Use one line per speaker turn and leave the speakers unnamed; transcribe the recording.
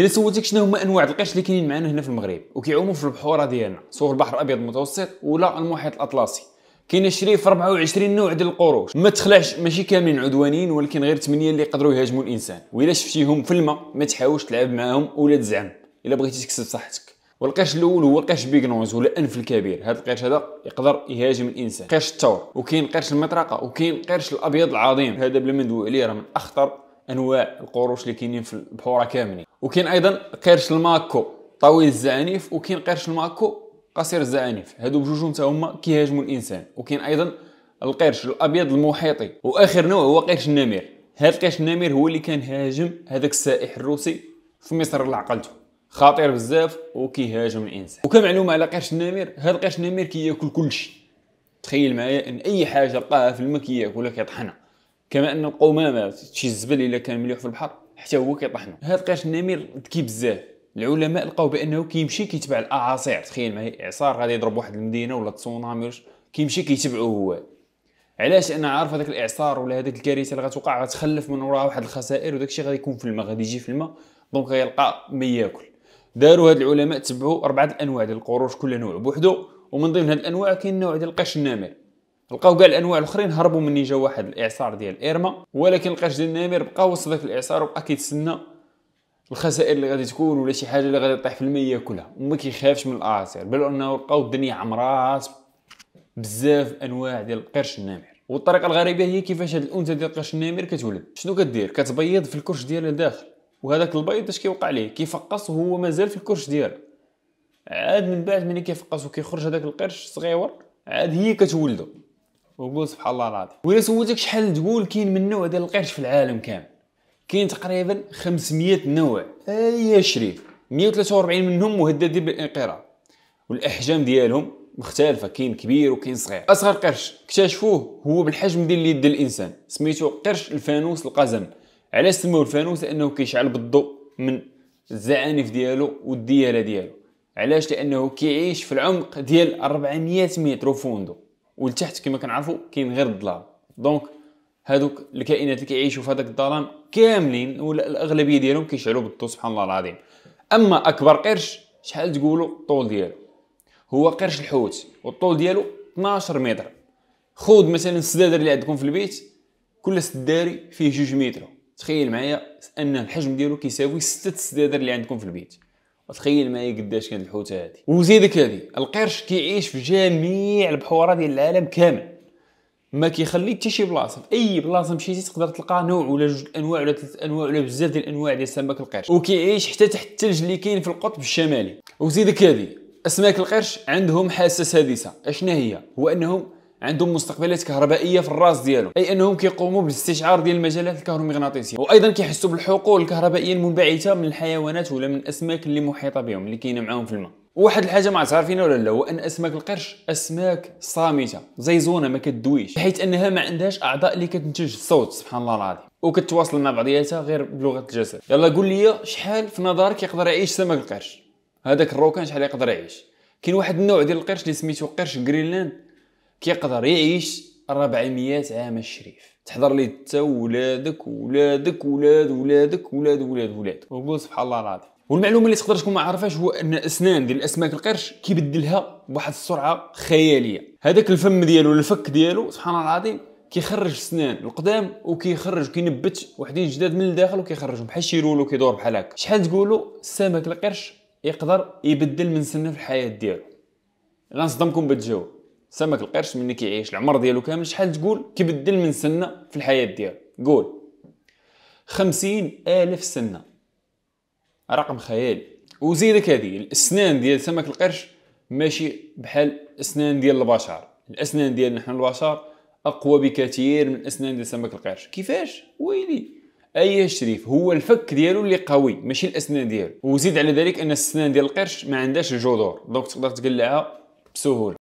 الا سولتك شنو هما انواع القش اللي كاينين معنا هنا في المغرب وكيعوموا في البحوره ديالنا سواء البحر الابيض المتوسط ولا المحيط الاطلسي كاين الشريف 24 نوع ديال القروش ما تخلعش ماشي كاملين عدوانيين ولكن غير 8 اللي يقدروا يهاجموا الانسان والا شفتيهم في الماء ما تحاولش تلعب معاهم ولا تزعم الا بغيتي تكسب صحتك والقش الاول هو القش بيغنوز ولا الانف الكبير هذا القرش هذا يقدر يهاجم الانسان قرش الثور وكاين قرش المطرقه وكاين قرش الابيض العظيم هذا بلا ما ندوي عليه راه من اخطر انواع القروش اللي كاينين في البحوره كاملين وكاين ايضا قرش الماكو طويل الزعانف وكاين قرش الماكو قصير الزعانف هادو بجوجهم حتى هما كيهاجموا الانسان وكاين ايضا القرش الابيض المحيطي واخر نوع هو قرش النمير هاد قرش النمير هو اللي كان هاجم هذاك السائح الروسي في مصر اللي عقلته خطير بزاف وكيهاجم الانسان وكمعلومه على قرش النمير هاد قرش النمير كياكل كلشي تخيل معايا ان اي حاجه لقاها في الماء كياكلها كيطحنها كما ان القمامه شي الزبل الا كان مليح في البحر حتى هو كيطحنو هذا القرش النمير ذكي بزاف العلماء لقاو بانه كيمشي كيتبع الاعاصير تخيل معايا اعصار غادي يضرب واحد المدينه ولا تسونامي كيمشي كيتبعو هو علاش انا عارف هذاك الاعصار ولا هذيك الكارثه اللي غتوقع غتخلف من وراها واحد الخسائر وداك الشيء غادي يكون في الماء غادي يجي في الماء دونك غيلقى ما ياكل داروا هاد العلماء تبعوا اربعه الانواع ديال القروش كل نوع بوحدو ومن ضمن هاد الانواع كاين نوع ديال القش النمر لقاو كاع الانواع الاخرين هربوا مني جا واحد الاعصار ديال ايرما ولكن القرش ديال النمر بقى وسط داك الاعصار وبقى كيتسنى الخسائر اللي غادي تكون ولا شي حاجه اللي غادي تطيح في الماء ياكلها وما كيخافش من الاعاصير بل انه لقاو الدنيا عمرات بزاف انواع ديال القرش النمر والطريقه الغريبه هي كيفاش هاد الانثى ديال القرش النمر كتولد شنو كدير كتبيض في الكرش ديالها الداخل وهذاك البيض اش كيوقع ليه كيفقص وهو مازال في الكرش ديالها عاد من بعد ملي كيفقص وكيخرج هذاك القرش الصغيور عاد هي كتولده وقول سبحان الله العظيم ولا سولتك شحال تقول كاين من نوع ديال القرش في العالم كامل كاين تقريبا 500 نوع اي شريف 143 منهم مهددين بالانقراض والاحجام ديالهم مختلفة كاين كبير وكاين صغير أصغر قرش اكتشفوه هو بالحجم ديال اليد الإنسان سميتو قرش الفانوس القزم علاش سموه الفانوس لأنه كيشعل بالضوء من الزعانف ديالو والديالة ديالو علاش لأنه كيعيش في العمق ديال 400 متر فوندو والتحت كما كنعرفوا كاين غير الظلام دونك هذوك الكائنات اللي كيعيشوا في هذاك الظلام كاملين ولا الاغلبيه ديالهم كيشعلوا بالضوء سبحان الله العظيم اما اكبر قرش شحال تقولوا الطول ديالو هو قرش الحوت والطول ديالو 12 متر خود مثلا السدادر اللي عندكم في البيت كل سداري فيه جوج متر تخيل معايا ان الحجم ديالو كيساوي ستة سدادر اللي عندكم في البيت وتخيل معايا قداش كانت الحوته هذه وزيدك هذه القرش كيعيش في جميع البحورة ديال العالم كامل ما كيخلي حتى شي بلاصه في اي بلاصه مشيتي تقدر تلقى نوع ولا جوج انواع ولا ثلاث انواع ولا بزاف ديال الانواع ديال سمك القرش وكيعيش حتى تحت الثلج اللي كاين في القطب الشمالي وزيدك هذه اسماك القرش عندهم حاسه سادسه اشنا هي هو انهم عندهم مستقبلات كهربائيه في الراس ديالهم اي انهم كيقوموا بالاستشعار ديال المجالات الكهرومغناطيسيه وايضا كيحسوا بالحقول الكهربائيه المنبعثه من الحيوانات ولا من الاسماك اللي محيطه بهم اللي كاينه معاهم في الماء واحد الحاجه ما عارفينها ولا لا هو ان اسماك القرش اسماك صامته زيزونه ما كدويش بحيث انها ما عندهاش اعضاء اللي كتنتج الصوت سبحان الله العظيم وكتواصل مع بعضياتها غير بلغه الجسد يلا قول لي شحال في نظرك يقدر يعيش سمك القرش هذاك الروكان شحال يقدر يعيش كاين واحد النوع ديال القرش اللي سميتو قرش جرينلاند كيقدر يعيش 400 عام الشريف تحضر ليه حتى ولادك ولادك ولاد ولادك ولاد ولاد ولاد وقول سبحان الله العظيم والمعلومه اللي تقدر تكون ما عارفاش هو ان اسنان ديال الاسماك القرش كيبدلها بواحد السرعه خياليه هذاك الفم ديالو الفك ديالو سبحان الله العظيم كيخرج السنان القدام وكيخرج كينبت وحدين جداد من الداخل وكيخرجهم بحال شي رولو كيدور بحال هكا شحال تقولوا السمك القرش يقدر يبدل من سنه في الحياه ديالو غنصدمكم بالجواب سمك القرش ملي كيعيش العمر ديالو كامل شحال تقول كيبدل من سنه في الحياه ديالو قول خمسين الف سنه رقم خيالي وزيدك هذه الاسنان ديال سمك القرش ماشي بحال الاسنان ديال البشر الاسنان ديالنا حنا البشر اقوى بكثير من الاسنان ديال سمك القرش كيفاش ويلي اي شريف هو الفك ديالو اللي قوي ماشي الاسنان ديالو وزيد على ذلك ان الاسنان ديال القرش ما عندهاش الجذور دونك تقدر تقلعها بسهوله